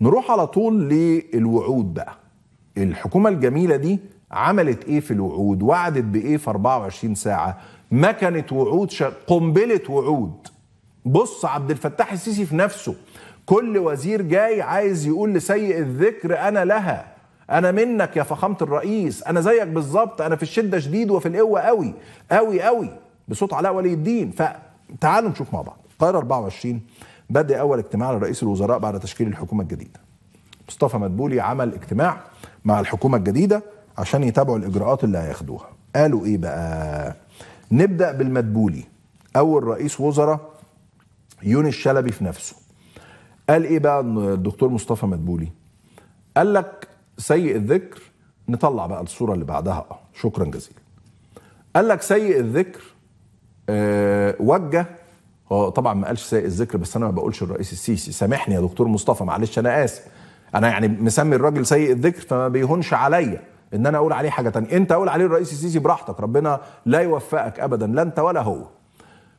نروح على طول للوعود بقى الحكومة الجميلة دي عملت ايه في الوعود وعدت بايه في 24 ساعة ما كانت وعود شا... قنبلة وعود بص عبد الفتاح السيسي في نفسه كل وزير جاي عايز يقول لسيء الذكر انا لها انا منك يا فخامه الرئيس انا زيك بالظبط انا في الشده شديد وفي القوه قوي قوي قوي بصوت علاء ولي الدين فتعالوا نشوف مع بعض القاهره 24 بدأ أول اجتماع لرئيس الوزراء بعد تشكيل الحكومة الجديدة مصطفى مدبولي عمل اجتماع مع الحكومة الجديدة عشان يتابعوا الإجراءات اللي هياخدوها قالوا إيه بقى نبدأ بالمدبولي أول رئيس وزراء يونس شلبي في نفسه قال إيه بقى الدكتور مصطفى مدبولي قال لك سيء الذكر نطلع بقى الصورة اللي بعدها آه، شكرا جزيلا قال لك سيء الذكر أه وجه هو طبعا ما قالش سيء الذكر بس انا ما بقولش الرئيس السيسي سامحني يا دكتور مصطفى معلش انا اسف انا يعني مسمي الراجل سيء الذكر فما بيهونش عليا ان انا اقول عليه حاجه تانية انت اقول عليه الرئيس السيسي براحتك ربنا لا يوفقك ابدا لا انت ولا هو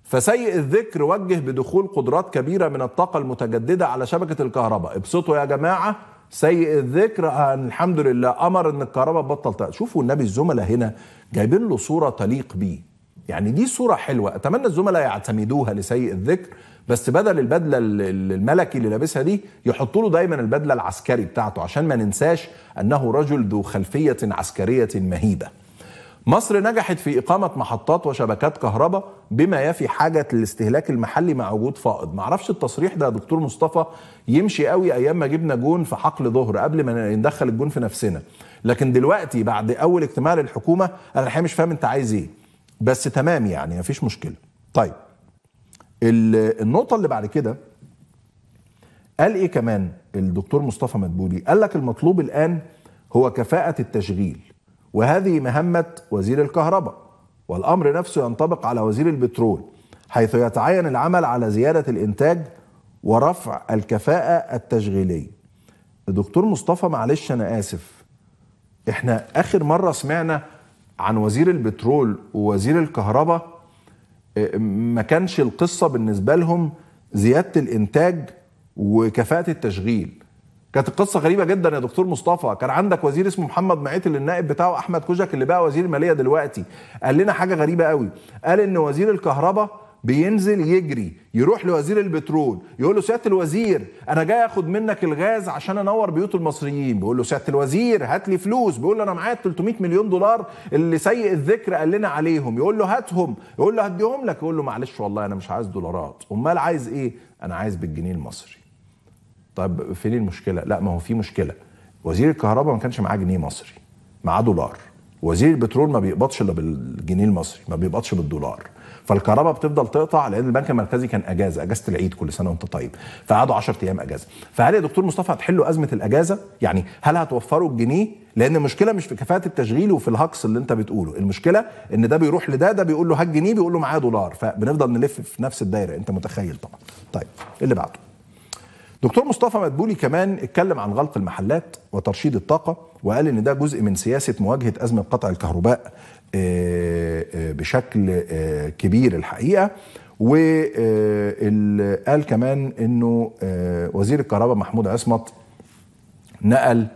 فسيء الذكر وجه بدخول قدرات كبيره من الطاقه المتجدده على شبكه الكهرباء ابسطوا يا جماعه سيء الذكر آه، الحمد لله امر ان الكهرباء تبطل شوفوا النبي الزملاء هنا جايبين له صوره تليق بيه يعني دي صورة حلوة أتمنى الزملاء يعتمدوها لسيء الذكر بس بدل البدلة الملكي اللي لابسها دي يحطوا له دايما البدلة العسكري بتاعته عشان ما ننساش أنه رجل ذو خلفية عسكرية مهيبة مصر نجحت في إقامة محطات وشبكات كهرباء بما يفي حاجة الاستهلاك المحلي مع وجود فائض معرفش التصريح ده دكتور مصطفى يمشي قوي أيام ما جبنا جون في حقل ظهر قبل ما ندخل الجون في نفسنا لكن دلوقتي بعد أول اجتماع للحكومة أنا الحقيقة مش فاهم أنت عايز إيه بس تمام يعني مفيش مشكله طيب النقطه اللي بعد كده قال ايه كمان الدكتور مصطفى مدبولي قال لك المطلوب الان هو كفاءه التشغيل وهذه مهمه وزير الكهرباء والامر نفسه ينطبق على وزير البترول حيث يتعين العمل على زياده الانتاج ورفع الكفاءه التشغيليه دكتور مصطفى معلش انا اسف احنا اخر مره سمعنا عن وزير البترول ووزير الكهرباء آه، ما كانش القصه بالنسبه لهم زياده الانتاج وكفاءه التشغيل كانت القصه غريبه جدا يا دكتور مصطفى كان عندك وزير اسمه محمد اللي النائب بتاعه احمد كوجك اللي بقى وزير الماليه دلوقتي قال لنا حاجه غريبه قوي قال ان وزير الكهرباء بينزل يجري يروح لوزير البترول يقول له سياده الوزير انا جاي اخد منك الغاز عشان انور بيوت المصريين بيقول له سياده الوزير هات لي فلوس بيقول له انا معايا 300 مليون دولار اللي سيء الذكر قال لنا عليهم يقول له هاتهم يقول له هديهم لك يقول له معلش والله انا مش عايز دولارات امال عايز ايه انا عايز بالجنيه المصري طب فين المشكله لا ما هو في مشكله وزير الكهرباء ما كانش معاه جنيه مصري معاه دولار وزير البترول ما بيقبضش الا بالجنيه المصري ما بيقبضش بالدولار فالكهرباء بتفضل تقطع لان البنك المركزي كان اجازه اجازه العيد كل سنه وانت طيب فقعدوا 10 ايام اجازه فهل يا دكتور مصطفى هتحلوا ازمه الاجازه يعني هل هتوفروا الجنيه لان المشكله مش في كفاءه التشغيل وفي الهكس اللي انت بتقوله المشكله ان ده بيروح لده ده بيقول له هات جنيه بيقول له معاه دولار فبنفضل نلف في نفس الدايره انت متخيل طبعا طيب اللي بعده دكتور مصطفى مدبولي كمان اتكلم عن غلق المحلات وترشيد الطاقة وقال إن ده جزء من سياسة مواجهة أزمة قطع الكهرباء آه، آه، بشكل آه، كبير الحقيقه وقال كمان انه وزير الكهرباء محمود عصمت نقل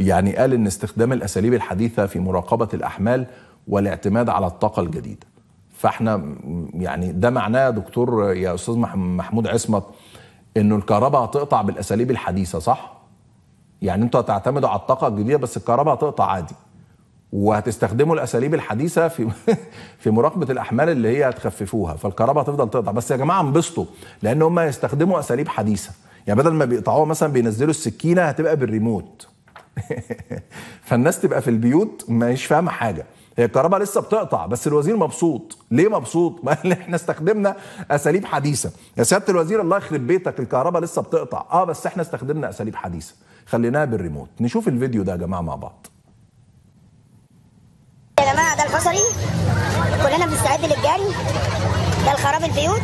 يعني قال ان استخدام الاساليب الحديثه في مراقبه الاحمال والاعتماد على الطاقه الجديده فاحنا يعني ده معناه دكتور يا استاذ محمود عصمت انه الكهرباء هتقطع بالاساليب الحديثه صح يعني انتوا هتعتمدوا على الطاقه الجديده بس الكهرباء هتقطع عادي وهتستخدموا الاساليب الحديثه في في مراقبه الاحمال اللي هي هتخففوها فالكهرباء هتفضل تقطع بس يا جماعه انبسطوا لان هم هيستخدموا اساليب حديثه يعني بدل ما بيقطعوها مثلا بينزلوا السكينه هتبقى بالريموت فالناس تبقى في البيوت مش فاهمه حاجه هي الكهرباء لسه بتقطع بس الوزير مبسوط ليه مبسوط ما احنا استخدمنا اساليب حديثه يا سياده الوزير الله يخرب بيتك الكهرباء لسه بتقطع اه بس احنا استخدمنا اساليب حديثه خليناها بالريموت نشوف الفيديو ده يا جماعه مع بعض الحصري كلنا بنستعد للجري ده الخراب البيوت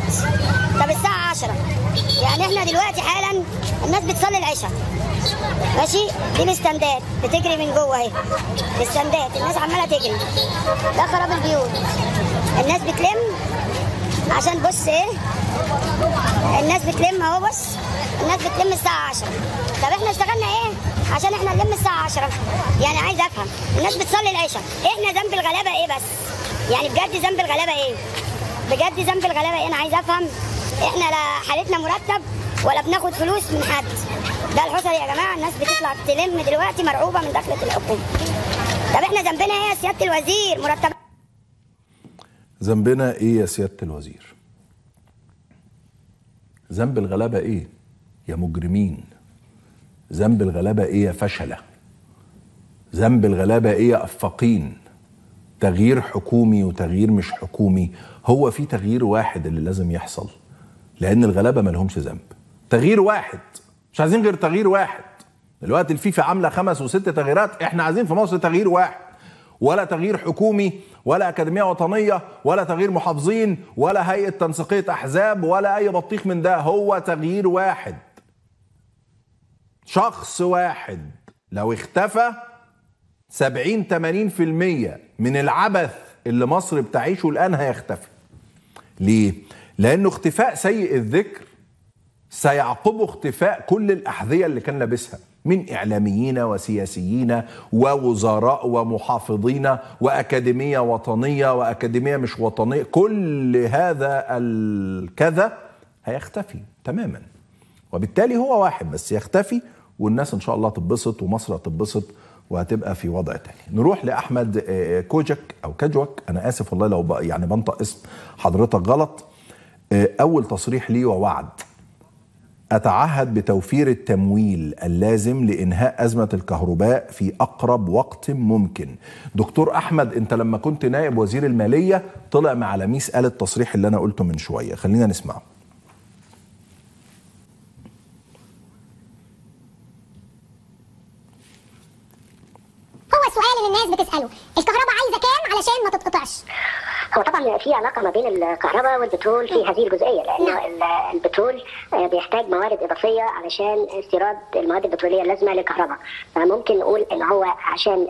طب الساعة 10 يعني احنا دلوقتي حالا الناس بتصلي العشاء ماشي دي الاستندات بتجري من جوه اهي الاستندات الناس عماله تجري ده خراب البيوت الناس بتلم عشان بص ايه الناس بتلم اهو بص الناس بتلم الساعه 10 طب احنا اشتغلنا ايه عشان احنا نلم الساعه 10 يعني عايز افهم الناس بتصلي العشاء احنا ذنب الغلابه ايه بس يعني بجد ذنب الغلابه ايه بجد ذنب الغلابه ايه انا عايز افهم احنا لا حالتنا مرتب ولا بناخد فلوس من حد ده الحصري يا جماعه الناس بتطلع تلم دلوقتي مرعوبه من دخله الحكومه طب احنا ذنبنا ايه يا سياده الوزير مرتب ذنبنا ايه يا سياده الوزير ذنب الغلابه ايه يا مجرمين ذنب الغلابة إيه يا فشلة ذنب الغلابة إيه يا أفاقين تغيير حكومي وتغيير مش حكومي هو في تغيير واحد اللي لازم يحصل لأن الغلابة مالهمش ذنب تغيير واحد مش عايزين غير تغيير واحد دلوقتي الفيفا عاملة خمس وست تغييرات احنا عايزين في مصر تغيير واحد ولا تغيير حكومي ولا أكاديمية وطنية ولا تغيير محافظين ولا هيئة تنسيقية أحزاب ولا أي بطيخ من ده هو تغيير واحد شخص واحد لو اختفى 70 80% من العبث اللي مصر بتعيشه الان هيختفي. ليه؟ لانه اختفاء سيء الذكر سيعقبه اختفاء كل الاحذيه اللي كان لابسها من اعلاميين وسياسيين ووزراء ومحافظين واكاديميه وطنيه واكاديميه مش وطنيه كل هذا الكذا هيختفي تماما وبالتالي هو واحد بس يختفي والناس ان شاء الله تبسط ومصر تبسط وهتبقى في وضع تاني نروح لاحمد آه، آه، كوجك او كجوك انا اسف والله لو يعني بنطق اسم حضرتك غلط آه، اول تصريح لي ووعد اتعهد بتوفير التمويل اللازم لانهاء ازمه الكهرباء في اقرب وقت ممكن دكتور احمد انت لما كنت نائب وزير الماليه طلع مع لميس قال التصريح اللي انا قلته من شويه خلينا نسمعه سؤال الناس بتساله الكهرباء عايزه كام علشان ما تتقطعش هو طبعا في علاقه ما بين الكهرباء والبترول في هذه الجزئيه لان نعم. البترول آه، بيحتاج موارد اضافيه علشان استيراد المواد البتروليه اللازمه للكهرباء فممكن نقول ان هو عشان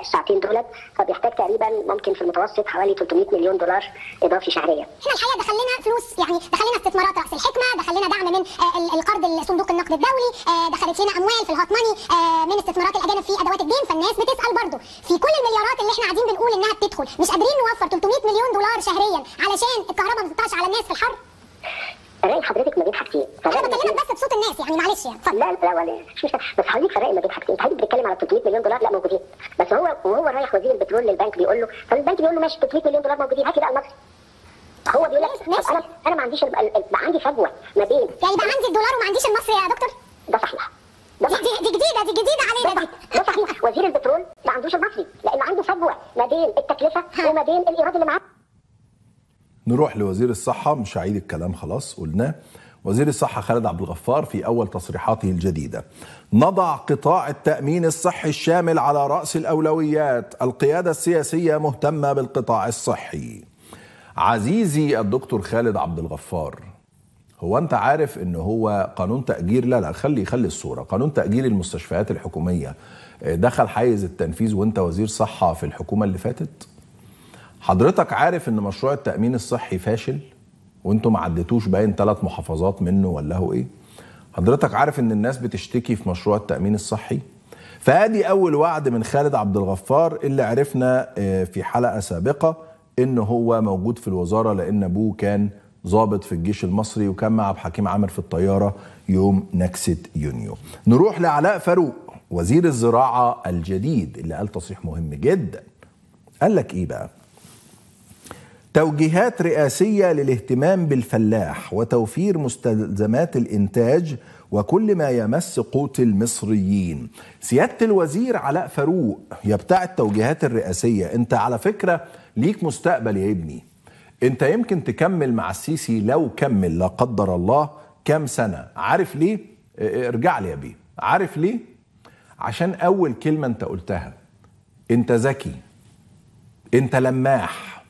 الساعتين دولت فبيحتاج تقريبا ممكن في المتوسط حوالي 300 مليون دولار اضافي شهريا. احنا الحقيقه لنا فلوس يعني لنا استثمارات راس الحكمه، لنا دعم من آه، القرض صندوق النقد الدولي، آه، دخلت لنا اموال في الهوت ماني من استثمارات الاجانب في ادوات الدين فالناس بتسال برضه في كل المليارات اللي احنا قاعدين بنقول انها بتدخل مش قادرين نوفر 300 مليون مليون دولار شهريا علشان الكهرباء ما تقطعش على الناس في الحر فرق حضرتك ما بين حاجتين انا بكلمك بس بصوت الناس يعني معلش يعني اتفضل لا لا ولا مش مش بس حضرتك فرق ما بين حاجتين حضرتك بتتكلم على 300 مليون دولار لا موجودين بس هو وهو رايح وزير البترول للبنك بيقول له فالبنك بيقول له ماشي 300 مليون دولار موجودين هات بقى المصري هو بيقول لك انا انا ما عنديش بقى عندي فجوه ما بين يعني بقى عندي الدولار وما عنديش المصري يا دكتور ده صحيح دي, دي, جديده دي جديده علينا دي ده صحيح وزير البترول ما عندوش المصري لانه عنده فجوه ما بين التكلفه وما بين الايراد اللي معاه نروح لوزير الصحه مش هعيد الكلام خلاص قلناه وزير الصحة خالد عبد الغفار في أول تصريحاته الجديدة نضع قطاع التأمين الصحي الشامل على رأس الأولويات القيادة السياسية مهتمة بالقطاع الصحي عزيزي الدكتور خالد عبد الغفار هو انت عارف ان هو قانون تاجير لا لا خلي خلي الصوره قانون تاجير المستشفيات الحكوميه آه، دخل حيز التنفيذ وانت وزير صحه في الحكومه اللي فاتت حضرتك عارف ان مشروع التامين الصحي فاشل وانتوا ما عدتوش باين ثلاث محافظات منه ولا هو ايه حضرتك عارف ان الناس بتشتكي في مشروع التامين الصحي فادي اول وعد من خالد عبد الغفار اللي عرفنا آه، في حلقه سابقه ان هو موجود في الوزاره لان ابوه كان ضابط في الجيش المصري وكان مع عبد الحكيم عامر في الطياره يوم نكسه يونيو. نروح لعلاء فاروق وزير الزراعه الجديد اللي قال تصريح مهم جدا. قال لك ايه بقى؟ توجيهات رئاسيه للاهتمام بالفلاح وتوفير مستلزمات الانتاج وكل ما يمس قوت المصريين سيادة الوزير علاء فاروق يبتعد توجيهات الرئاسية انت على فكرة ليك مستقبل يا ابني انت يمكن تكمل مع السيسي لو كمل لا قدر الله كام سنه عارف ليه ارجع لي يا بيه عارف ليه عشان اول كلمه انت قلتها انت ذكي انت لماح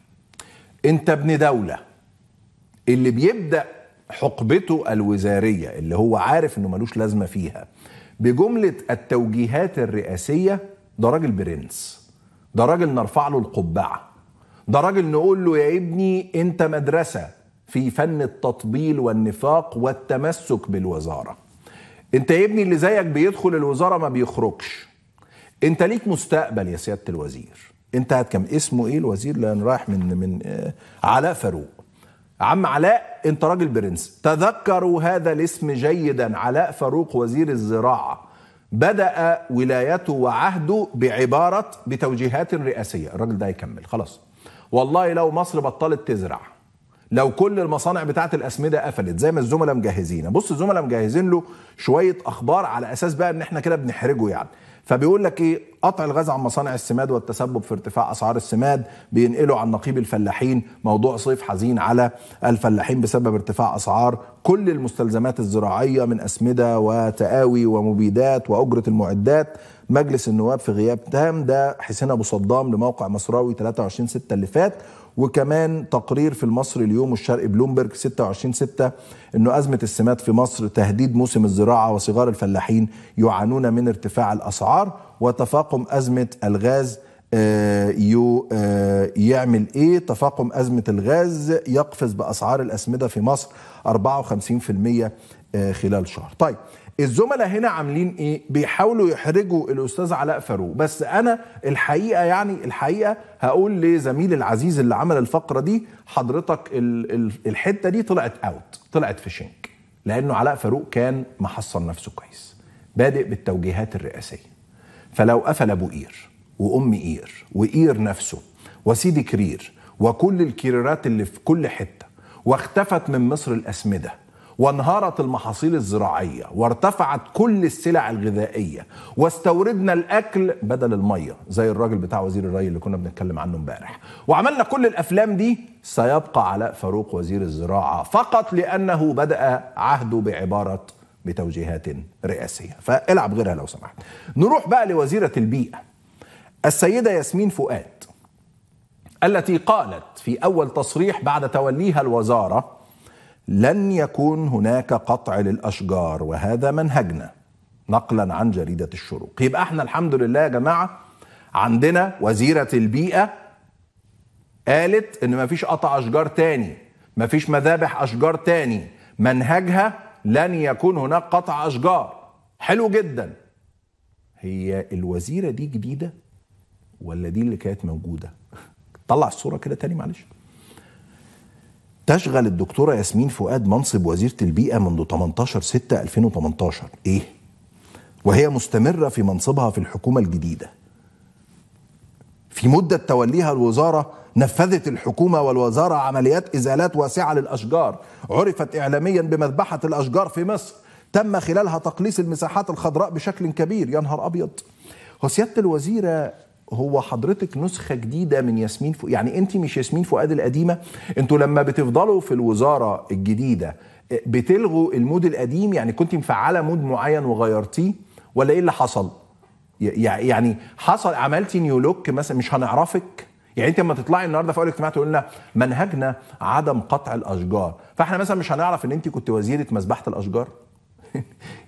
انت ابن دوله اللي بيبدا حقبته الوزاريه اللي هو عارف انه ملوش لازمه فيها بجمله التوجيهات الرئاسيه ده راجل برنس ده راجل نرفع له القبعه ده راجل نقول له يا ابني انت مدرسه في فن التطبيل والنفاق والتمسك بالوزاره انت يا ابني اللي زيك بيدخل الوزاره ما بيخرجش انت ليك مستقبل يا سياده الوزير انت هتكم اسمه ايه الوزير لان رايح من من آه، علاء فاروق عم علاء انت راجل برنس تذكروا هذا الاسم جيدا علاء فاروق وزير الزراعه بدا ولايته وعهده بعباره بتوجيهات رئاسيه الراجل ده يكمل خلاص والله لو مصر بطلت تزرع لو كل المصانع بتاعه الاسمده قفلت زي ما الزملاء مجهزين بص الزملاء مجهزين له شويه اخبار على اساس بقى ان احنا كده بنحرجه يعني فبيقول لك ايه قطع الغاز عن مصانع السماد والتسبب في ارتفاع اسعار السماد بينقلوا عن نقيب الفلاحين موضوع صيف حزين على الفلاحين بسبب ارتفاع اسعار كل المستلزمات الزراعيه من اسمده وتقاوي ومبيدات واجره المعدات مجلس النواب في غياب تام ده حسين ابو صدام لموقع مصراوي 23 6 اللي فات وكمان تقرير في المصري اليوم والشرق بلومبرج 26 6 انه ازمه السمات في مصر تهديد موسم الزراعه وصغار الفلاحين يعانون من ارتفاع الاسعار وتفاقم ازمه الغاز آه، يو آه، يعمل ايه تفاقم ازمه الغاز يقفز باسعار الاسمده في مصر 54% آه، خلال شهر طيب الزملاء هنا عاملين ايه بيحاولوا يحرجوا الاستاذ علاء فاروق بس انا الحقيقه يعني الحقيقه هقول لزميل العزيز اللي عمل الفقره دي حضرتك الحته دي طلعت اوت طلعت في شنك لانه علاء فاروق كان محصن نفسه كويس بادئ بالتوجيهات الرئاسيه فلو قفل ابو قير وام قير وقير نفسه وسيدي كرير وكل الكريرات اللي في كل حته واختفت من مصر الاسمده وانهارت المحاصيل الزراعيه وارتفعت كل السلع الغذائيه واستوردنا الاكل بدل الميه زي الراجل بتاع وزير الري اللي كنا بنتكلم عنه امبارح وعملنا كل الافلام دي سيبقى علاء فاروق وزير الزراعه فقط لانه بدا عهده بعباره بتوجيهات رئاسيه فالعب غيرها لو سمحت نروح بقى لوزيره البيئه السيده ياسمين فؤاد التي قالت في اول تصريح بعد توليها الوزاره لن يكون هناك قطع للاشجار وهذا منهجنا نقلا عن جريده الشروق يبقى احنا الحمد لله يا جماعه عندنا وزيره البيئه قالت ان مفيش قطع اشجار تاني مفيش مذابح اشجار تاني منهجها لن يكون هناك قطع اشجار حلو جدا هي الوزيره دي جديده ولا دي اللي كانت موجوده طلع الصوره كده تاني معلش تشغل الدكتورة ياسمين فؤاد منصب وزيرة البيئة منذ 18 6 2018 إيه؟ وهي مستمرة في منصبها في الحكومة الجديدة في مدة توليها الوزارة نفذت الحكومة والوزارة عمليات إزالات واسعة للأشجار عرفت إعلاميا بمذبحة الأشجار في مصر تم خلالها تقليص المساحات الخضراء بشكل كبير يا نهار أبيض وسيادة الوزيرة هو حضرتك نسخه جديده من ياسمين فؤاد يعني انت مش ياسمين فؤاد القديمه انتوا لما بتفضلوا في الوزاره الجديده آه، بتلغوا المود القديم يعني كنت مفعله مود معين وغيرتيه ولا ايه اللي حصل يعني حصل عملتي نيو لوك مثلا مش هنعرفك يعني انت لما تطلعي النهارده في اول اجتماع تقول لنا منهجنا عدم قطع الاشجار فاحنا مثلا مش هنعرف ان انت كنت وزيره مسبحه الاشجار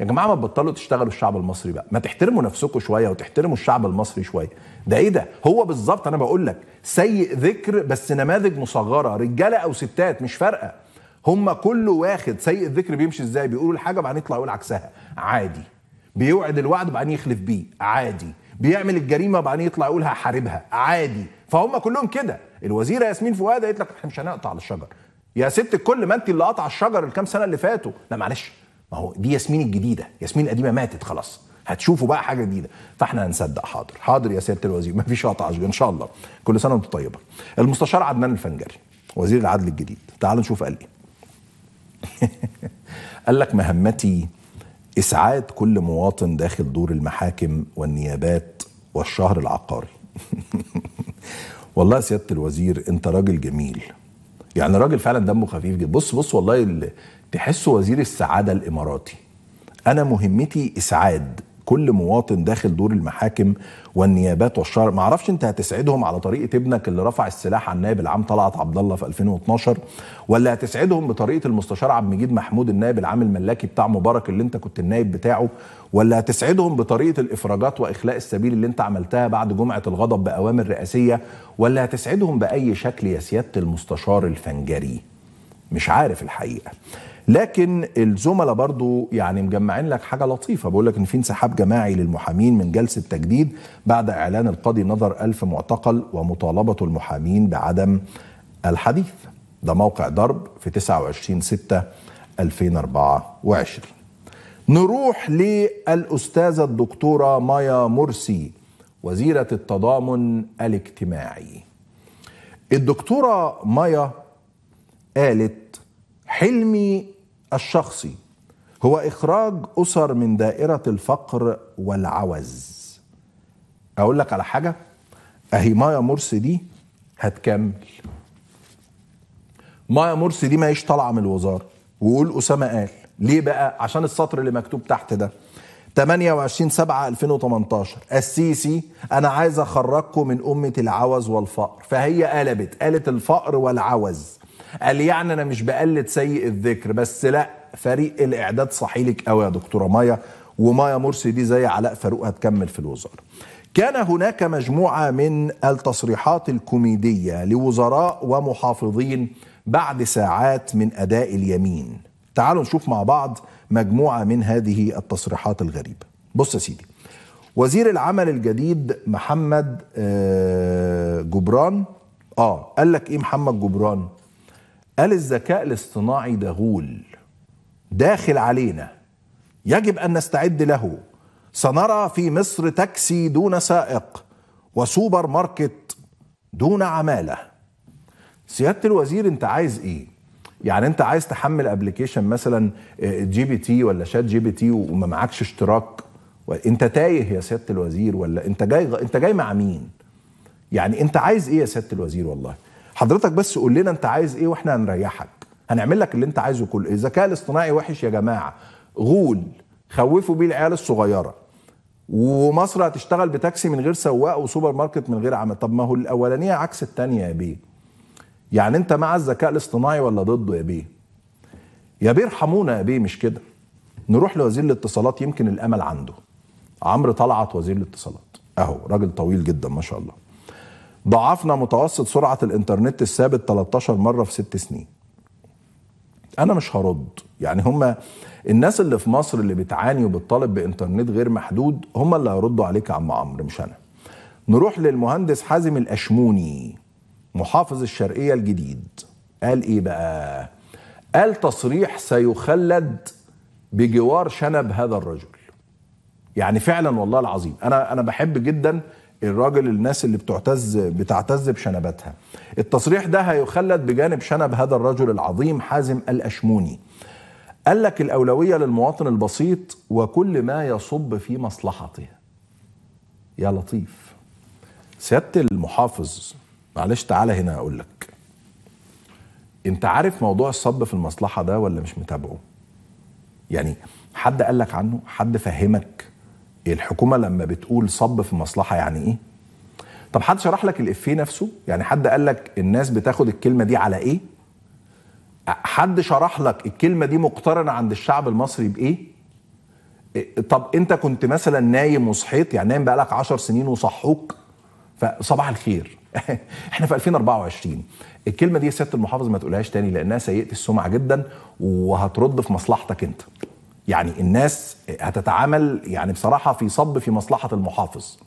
يا جماعه ما تبطلوا تشتغلوا الشعب المصري بقى ما تحترموا نفسكم شويه وتحترموا الشعب المصري شويه ده ايه ده هو بالظبط انا بقول لك سيء ذكر بس نماذج مصغره رجاله او ستات مش فارقه هم كل واخد سيء الذكر بيمشي ازاي بيقولوا الحاجه بعدين يطلع يقول عكسها عادي بيوعد الوعد بعدين يخلف بيه عادي بيعمل الجريمه بعدين يطلع يقول هحاربها عادي فهم كلهم كده الوزيره ياسمين فؤاد قالت لك احنا مش هنقطع الشجر يا ست الكل ما انت اللي قطع الشجر الكام سنه اللي فاتوا لا معلش ما هو دي ياسمين الجديده ياسمين القديمه ماتت خلاص هتشوفوا بقى حاجه جديده فاحنا هنصدق حاضر حاضر يا سياده الوزير مفيش قطع ان شاء الله كل سنه وانتم طيبه المستشار عدنان الفنجري وزير العدل الجديد تعالوا نشوف قال ايه قال لك مهمتي اسعاد كل مواطن داخل دور المحاكم والنيابات والشهر العقاري والله سياده الوزير انت راجل جميل يعني راجل فعلا دمه خفيف جدا بص بص والله تحسه وزير السعاده الاماراتي انا مهمتي اسعاد كل مواطن داخل دور المحاكم والنيابات والشرع ما اعرفش انت هتسعدهم على طريقه ابنك اللي رفع السلاح على النائب العام طلعت عبد الله في 2012 ولا هتسعدهم بطريقه المستشار عبد المجيد محمود النائب العام الملاكي بتاع مبارك اللي انت كنت النائب بتاعه ولا هتسعدهم بطريقه الافراجات واخلاء السبيل اللي انت عملتها بعد جمعه الغضب باوامر رئاسيه ولا هتسعدهم باي شكل يا سياده المستشار الفنجري مش عارف الحقيقه لكن الزملاء برضو يعني مجمعين لك حاجه لطيفه بيقول لك ان في انسحاب جماعي للمحامين من جلسه تجديد بعد اعلان القاضي نظر ألف معتقل ومطالبه المحامين بعدم الحديث ده موقع ضرب في 29 6 2024 نروح للأستاذة الدكتورة مايا مرسي وزيرة التضامن الاجتماعي الدكتورة مايا قالت حلمي الشخصي هو إخراج أسر من دائرة الفقر والعوز أقول لك على حاجة أهي مايا مرسي دي هتكمل مايا مرسي دي ما يش طالعة من الوزارة وقول أسامة قال ليه بقى عشان السطر اللي مكتوب تحت ده 28 7 2018 السيسي انا عايز اخرجكم من امه العوز والفقر فهي قلبت قالت الفقر والعوز قال يعني انا مش بقلد سيء الذكر بس لا فريق الاعداد صحيلك قوي يا دكتوره مايا ومايا مرسي دي زي علاء فاروق هتكمل في الوزاره كان هناك مجموعه من التصريحات الكوميديه لوزراء ومحافظين بعد ساعات من اداء اليمين تعالوا نشوف مع بعض مجموعه من هذه التصريحات الغريبه بص يا سيدي وزير العمل الجديد محمد آه، جبران اه قال لك ايه محمد جبران قال الذكاء الاصطناعي دهول داخل علينا يجب ان نستعد له سنرى في مصر تاكسي دون سائق وسوبر ماركت دون عماله سياده الوزير انت عايز ايه يعني انت عايز تحمل ابلكيشن مثلا آه، جي بي تي ولا شات جي بي تي وما معكش اشتراك انت تايه يا سياده الوزير ولا انت جاي انت جاي مع مين يعني انت عايز ايه يا سياده الوزير والله حضرتك بس قول لنا انت عايز ايه واحنا هنريحك هنعمل لك اللي انت عايزه كله الذكاء الاصطناعي وحش يا جماعه غول خوفوا بيه العيال الصغيره ومصر هتشتغل بتاكسي من غير سواق وسوبر ماركت من غير عمل طب ما هو الاولانيه عكس الثانيه يا بيه يعني انت مع الذكاء الاصطناعي ولا ضده يا بيه يا بيه ارحمونا يا بيه مش كده نروح لوزير الاتصالات يمكن الامل عنده عمرو طلعت وزير الاتصالات اهو راجل طويل جدا ما شاء الله ضعفنا متوسط سرعه الانترنت الثابت 13 مره في ست سنين انا مش هرد يعني هما الناس اللي في مصر اللي بتعاني وبتطالب بانترنت غير محدود هما اللي هيردوا عليك يا عم عمرو مش انا نروح للمهندس حازم الاشموني محافظ الشرقيه الجديد قال ايه بقى قال تصريح سيخلد بجوار شنب هذا الرجل يعني فعلا والله العظيم انا انا بحب جدا الراجل الناس اللي بتعتز بتعتز بشنباتها التصريح ده هيخلد بجانب شنب هذا الرجل العظيم حازم الأشموني قال لك الأولوية للمواطن البسيط وكل ما يصب في مصلحته يا لطيف سيادة المحافظ معلش تعالى هنا أقول لك أنت عارف موضوع الصب في المصلحة ده ولا مش متابعه يعني حد قال لك عنه حد فهمك الحكومه لما بتقول صب في مصلحه يعني ايه؟ طب حد شرح لك الافيه نفسه؟ يعني حد قال لك الناس بتاخد الكلمه دي على ايه؟ حد شرح لك الكلمه دي مقترنه عند الشعب المصري بايه؟ طب انت كنت مثلا نايم وصحيت يعني نايم بقالك 10 سنين وصحوك فصباح الخير احنا في 2024 الكلمه دي يا سياده المحافظ ما تقولهاش تاني لانها سيئه السمعه جدا وهترد في مصلحتك انت يعني الناس هتتعامل يعني بصراحه في صب في مصلحه المحافظ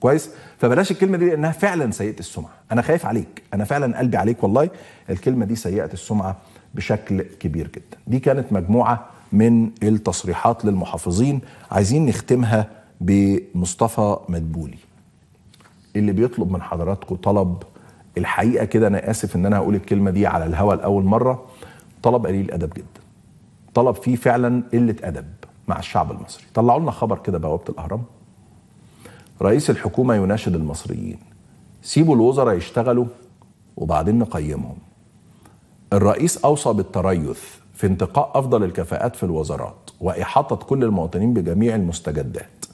كويس فبلاش الكلمه دي لانها فعلا سيئه السمعه انا خايف عليك انا فعلا قلبي عليك والله الكلمه دي سيئه السمعه بشكل كبير جدا دي كانت مجموعه من التصريحات للمحافظين عايزين نختمها بمصطفى مدبولي اللي بيطلب من حضراتكم طلب الحقيقه كده انا اسف ان انا هقول الكلمه دي على الهوا لاول مره طلب قليل ادب جدا طلب فيه فعلا قله ادب مع الشعب المصري طلعوا لنا خبر كده بوابه الاهرام رئيس الحكومه يناشد المصريين سيبوا الوزراء يشتغلوا وبعدين نقيمهم الرئيس اوصى بالتريث في انتقاء افضل الكفاءات في الوزارات واحاطه كل المواطنين بجميع المستجدات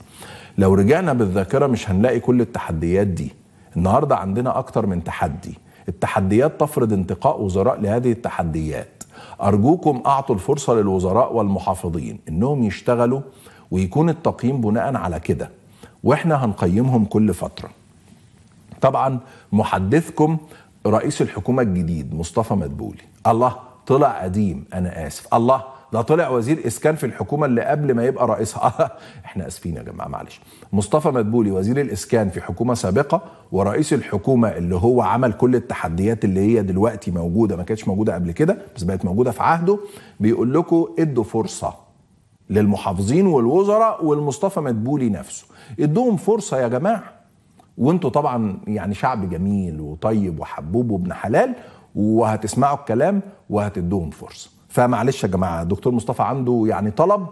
لو رجعنا بالذاكره مش هنلاقي كل التحديات دي النهارده عندنا اكتر من تحدي التحديات تفرض انتقاء وزراء لهذه التحديات أرجوكم أعطوا الفرصة للوزراء والمحافظين إنهم يشتغلوا ويكون التقييم بناء على كده وإحنا هنقيمهم كل فترة طبعا محدثكم رئيس الحكومة الجديد مصطفى مدبولي الله طلع قديم أنا آسف الله ده طلع وزير اسكان في الحكومه اللي قبل ما يبقى رئيسها احنا اسفين يا جماعه معلش مصطفى مدبولي وزير الاسكان في حكومه سابقه ورئيس الحكومه اللي هو عمل كل التحديات اللي هي دلوقتي موجوده ما كانتش موجوده قبل كده بس بقت موجوده في عهده بيقول لكم ادوا فرصه للمحافظين والوزراء والمصطفى مدبولي نفسه ادوهم فرصه يا جماعه وانتوا طبعا يعني شعب جميل وطيب وحبوب وابن حلال وهتسمعوا الكلام وهتدوهم فرصه فمعلش يا جماعه دكتور مصطفى عنده يعني طلب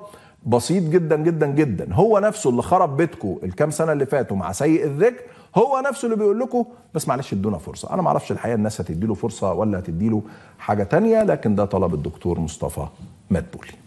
بسيط جدا جدا جدا هو نفسه اللي خرب بيتكم الكام سنه اللي فاتوا مع سيء الذكر هو نفسه اللي بيقول لكم بس معلش ادونا فرصه انا ما اعرفش الحقيقه الناس هتدي له فرصه ولا هتدي له حاجه تانية لكن ده طلب الدكتور مصطفى مدبولي